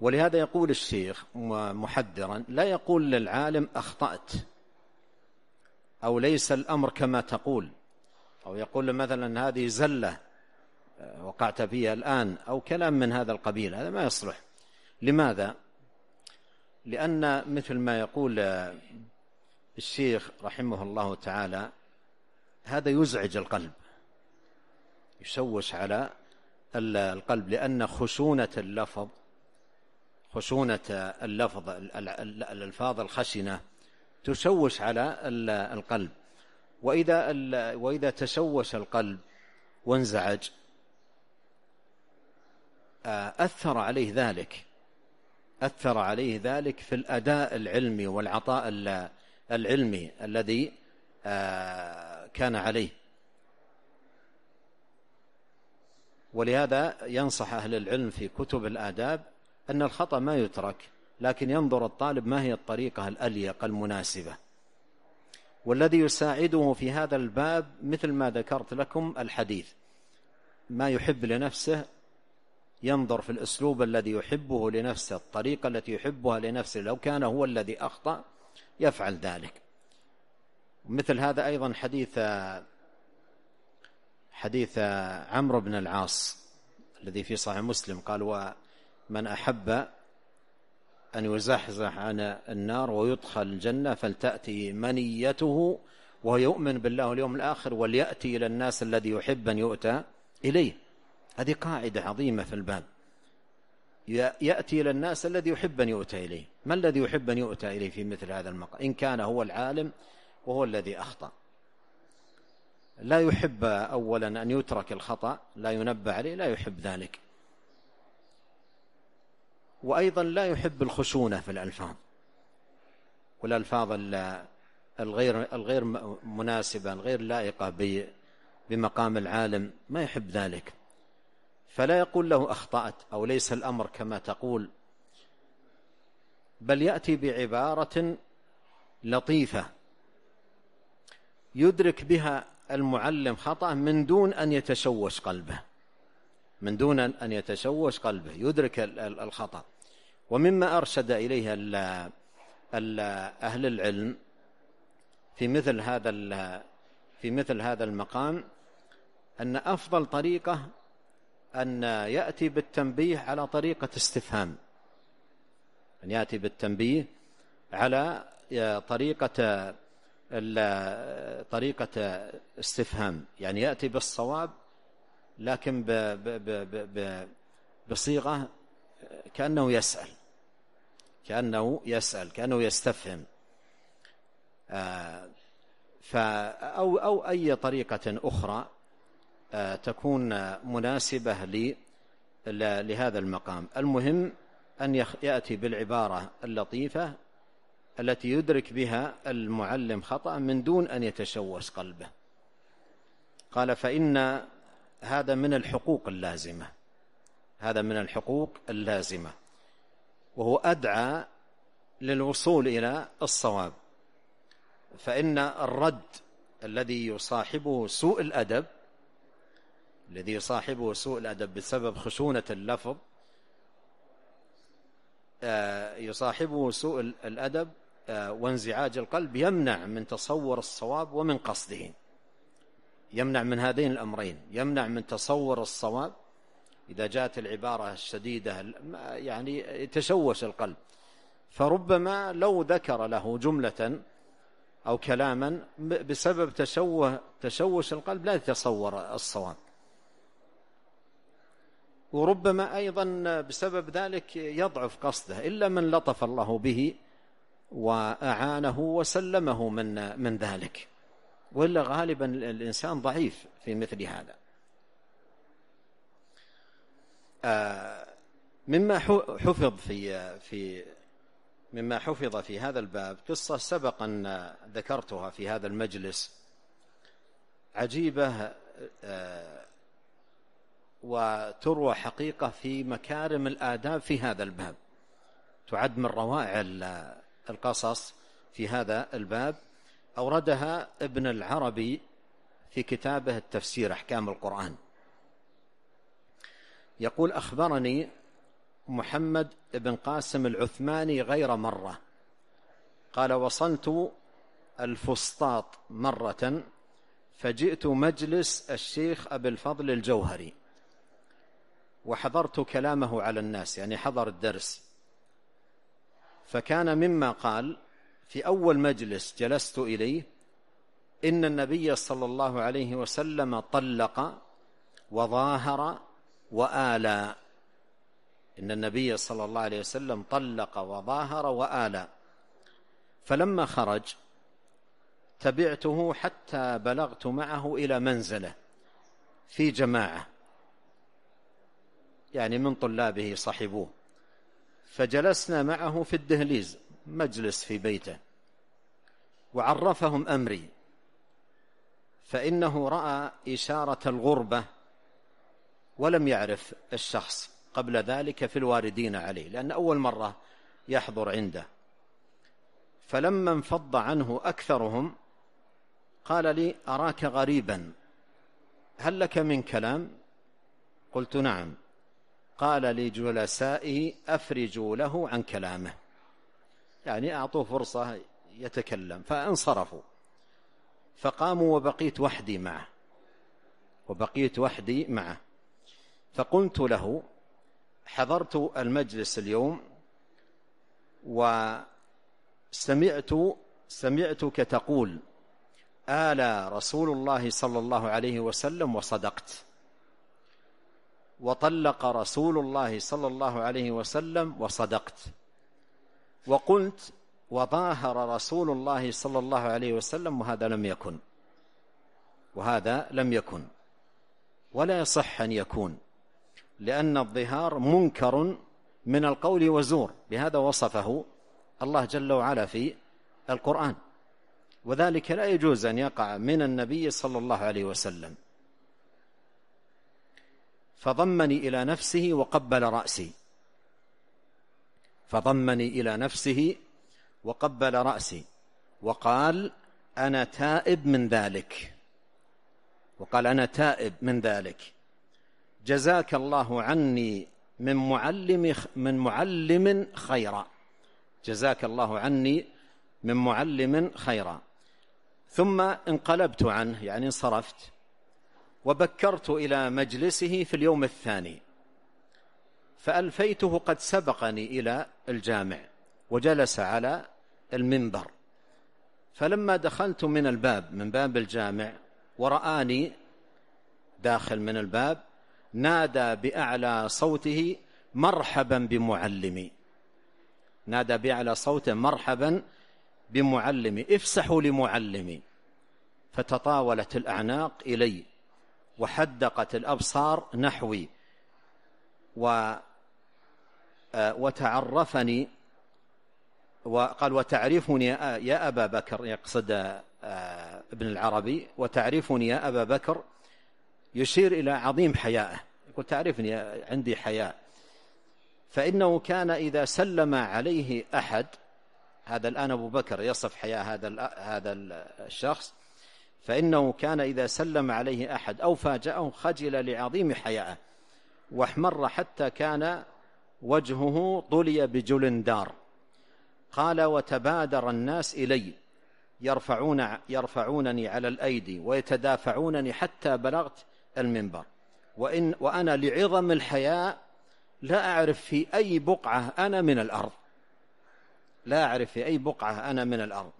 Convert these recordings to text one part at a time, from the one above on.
ولهذا يقول الشيخ محذرا لا يقول للعالم أخطأت أو ليس الأمر كما تقول أو يقول مثلا هذه زلة آه، وقعت فيها الآن أو كلام من هذا القبيل هذا ما يصلح لماذا؟ لأن مثل ما يقول آه، الشيخ رحمه الله تعالى هذا يزعج القلب يشوش على القلب لأن خشونة اللفظ خشونة اللفظ الألفاظ الخشنة تشوش على القلب وإذا وإذا تشوش القلب وانزعج آه، أثر عليه ذلك أثر عليه ذلك في الأداء العلمي والعطاء العلمي الذي آه، كان عليه ولهذا ينصح أهل العلم في كتب الآداب أن الخطأ ما يترك لكن ينظر الطالب ما هي الطريقة الأليق المناسبة والذي يساعده في هذا الباب مثل ما ذكرت لكم الحديث ما يحب لنفسه ينظر في الأسلوب الذي يحبه لنفسه الطريقة التي يحبها لنفسه لو كان هو الذي أخطأ يفعل ذلك مثل هذا أيضا حديث حديث عمرو بن العاص الذي في صحيح مسلم قال من أحب أن يزحزح عن النار ويدخل الجنة فلتأتي منيته ويؤمن بالله اليوم الآخر وليأتي إلى الناس الذي يحب أن يؤتى إليه هذه قاعدة عظيمة في الباب يأتي إلى الناس الذي يحب أن يؤتى إليه ما الذي يحب أن يؤتى إليه في مثل هذا المقام إن كان هو العالم وهو الذي أخطأ لا يحب أولا أن يترك الخطأ لا ينبه عليه لا يحب ذلك وأيضا لا يحب الخشونة في الألفاظ والألفاظ الغير الغير مناسبة الغير لائقة بمقام العالم ما يحب ذلك فلا يقول له أخطأت أو ليس الأمر كما تقول بل يأتي بعبارة لطيفة يدرك بها المعلم خطأ من دون أن يتشوش قلبه من دون أن يتشوش قلبه يدرك الخطأ ومما أرشد إليه أهل العلم في مثل هذا في مثل هذا المقام أن أفضل طريقة أن يأتي بالتنبيه على طريقة استفهام أن يأتي بالتنبيه على آه، طريقة طريقة استفهام يعني يأتي بالصواب لكن بصيغة آه، كأنه يسأل كأنه يسأل كأنه يستفهم آه، أو, أو أي طريقة أخرى آه، تكون مناسبة لهذا المقام المهم أن يأتي بالعبارة اللطيفة التي يدرك بها المعلم خطأ من دون أن يتشوش قلبه قال فإن هذا من الحقوق اللازمة هذا من الحقوق اللازمه وهو أدعى للوصول إلى الصواب فإن الرد الذي يصاحبه سوء الأدب الذي يصاحبه سوء الأدب بسبب خشونة اللفظ آه، يصاحبه سوء الأدب آه، وانزعاج القلب يمنع من تصور الصواب ومن قصده يمنع من هذين الأمرين يمنع من تصور الصواب إذا جاءت العبارة السديدة يعني تشوش القلب فربما لو ذكر له جملة أو كلاما بسبب تشوه تشوش القلب لا يتصور الصواب وربما أيضا بسبب ذلك يضعف قصده إلا من لطف الله به وأعانه وسلمه من من ذلك وإلا غالبا الإنسان ضعيف في مثل هذا آه، مما حفظ في في مما حفظ في هذا الباب قصة سبق أن ذكرتها في هذا المجلس عجيبة آه، وتروى حقيقة في مكارم الآداب في هذا الباب تعد من روائع القصص في هذا الباب أوردها ابن العربي في كتابه التفسير أحكام القرآن يقول أخبرني محمد بن قاسم العثماني غير مرة قال وصلت الفسطاط مرة فجئت مجلس الشيخ أبي الفضل الجوهري وحضرت كلامه على الناس يعني حضر الدرس فكان مما قال في أول مجلس جلست إليه إن النبي صلى الله عليه وسلم طلق وظاهر وآلى إن النبي صلى الله عليه وسلم طلق وظاهر وآلى فلما خرج تبعته حتى بلغت معه إلى منزله في جماعة يعني من طلابه صحبوه فجلسنا معه في الدهليز مجلس في بيته وعرفهم أمري فإنه رأى إشارة الغربة ولم يعرف الشخص قبل ذلك في الواردين عليه لأن أول مرة يحضر عنده فلما انفض عنه أكثرهم قال لي أراك غريبا هل لك من كلام قلت نعم قال لجلسائه أفرجوا له عن كلامه يعني أعطوه فرصة يتكلم فانصرفوا فقاموا وبقيت وحدي معه وبقيت وحدي معه فقلت له حضرت المجلس اليوم وسمعت سمعتك تقول آلى رسول الله صلى الله عليه وسلم وصدقت وطلق رسول الله صلى الله عليه وسلم وصدقت وقلت وظاهر رسول الله صلى الله عليه وسلم وهذا لم يكن وهذا لم يكن ولا يصح أن يكون لأن الظهار منكر من القول وزور بهذا وصفه الله جل وعلا في القرآن وذلك لا يجوز أن يقع من النبي صلى الله عليه وسلم فضمني إلى نفسه وقبل رأسي فضمني إلى نفسه وقبل رأسي وقال أنا تائب من ذلك وقال أنا تائب من ذلك جزاك الله عني من معلم من معلم خيرا جزاك الله عني من معلم خيرا ثم انقلبت عنه يعني انصرفت وبكرت إلى مجلسه في اليوم الثاني فألفيته قد سبقني إلى الجامع وجلس على المنبر فلما دخلت من الباب من باب الجامع ورآني داخل من الباب نادى باعلى صوته مرحبا بمعلمي نادى باعلى صوته مرحبا بمعلمي افسحوا لمعلمي فتطاولت الاعناق الي وحدقت الابصار نحوي و آه، وتعرفني وقال وتعرفني يا ابا بكر يقصد آه، ابن العربي وتعرفني يا ابا بكر يشير إلى عظيم حياءه يقول تعرفني عندي حياء فإنه كان إذا سلم عليه أحد هذا الآن أبو بكر يصف حياء هذا هذا الشخص فإنه كان إذا سلم عليه أحد أو فاجأه خجل لعظيم حياءه واحمر حتى كان وجهه طلي بجلندار قال وتبادر الناس إلي يرفعون يرفعونني على الأيدي ويتدافعونني حتى بلغت المنبر وإن وأنا لعظم الحياء لا أعرف في أي بقعة أنا من الأرض لا أعرف في أي بقعة أنا من الأرض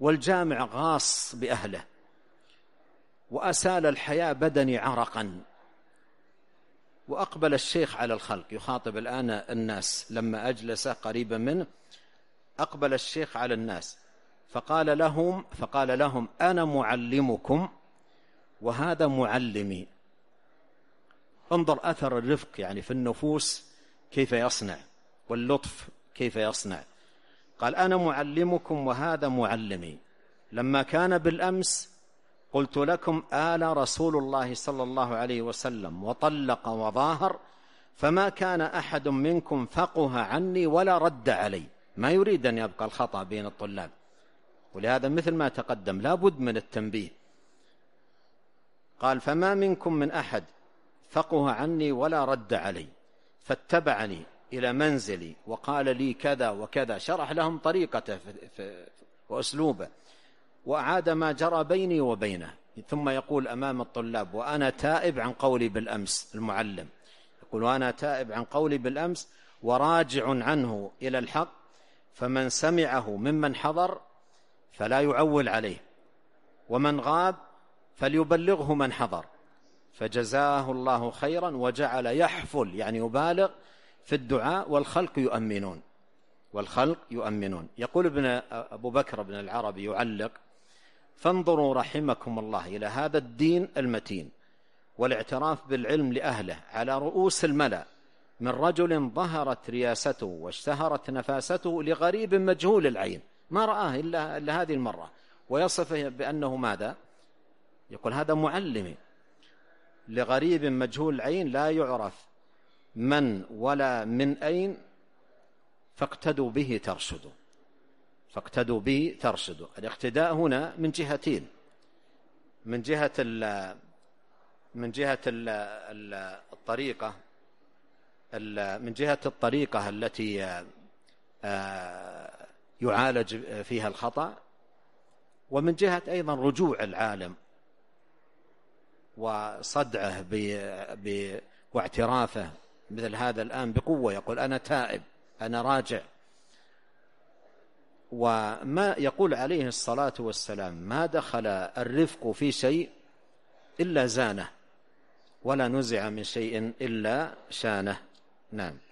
والجامع غاص بأهله وأسال الحياة بدني عرقا وأقبل الشيخ على الخلق يخاطب الآن الناس لما أجلس قريبا منه أقبل الشيخ على الناس فقال لهم فقال لهم أنا معلمكم وهذا معلمي انظر أثر الرفق يعني في النفوس كيف يصنع واللطف كيف يصنع قال أنا معلمكم وهذا معلمي لما كان بالأمس قلت لكم آل رسول الله صلى الله عليه وسلم وطلق وظاهر فما كان أحد منكم فقه عني ولا رد علي ما يريد أن يبقى الخطأ بين الطلاب ولهذا مثل ما تقدم لابد من التنبيه قال فما منكم من أحد فقه عني ولا رد علي فاتبعني إلى منزلي وقال لي كذا وكذا شرح لهم طريقته وأسلوبه وأعاد ما جرى بيني وبينه ثم يقول أمام الطلاب وأنا تائب عن قولي بالأمس المعلم يقول وأنا تائب عن قولي بالأمس وراجع عنه إلى الحق فمن سمعه ممن حضر فلا يعول عليه ومن غاب فليبلغه من حضر فجزاه الله خيرا وجعل يحفل يعني يبالغ في الدعاء والخلق يؤمنون والخلق يؤمنون يقول ابن أبو بكر بن العربي يعلق فانظروا رحمكم الله إلى هذا الدين المتين والاعتراف بالعلم لأهله على رؤوس الملأ من رجل ظهرت رياسته واشتهرت نفاسته لغريب مجهول العين ما رآه إلا, إلا هذه المرة ويصفه بأنه ماذا يقول هذا معلمي لغريب مجهول العين لا يعرف من ولا من أين فاقتدوا به ترشدوا فاقتدوا به ترشدوا الاقتداء هنا من جهتين من جهة من جهة الطريقة من جهة الطريقة التي آه، يعالج فيها الخطأ ومن جهة أيضا رجوع العالم وصدعه ب... واعترافه مثل هذا الآن بقوة يقول أنا تائب أنا راجع وما يقول عليه الصلاة والسلام ما دخل الرفق في شيء إلا زانه ولا نزع من شيء إلا شانه نعم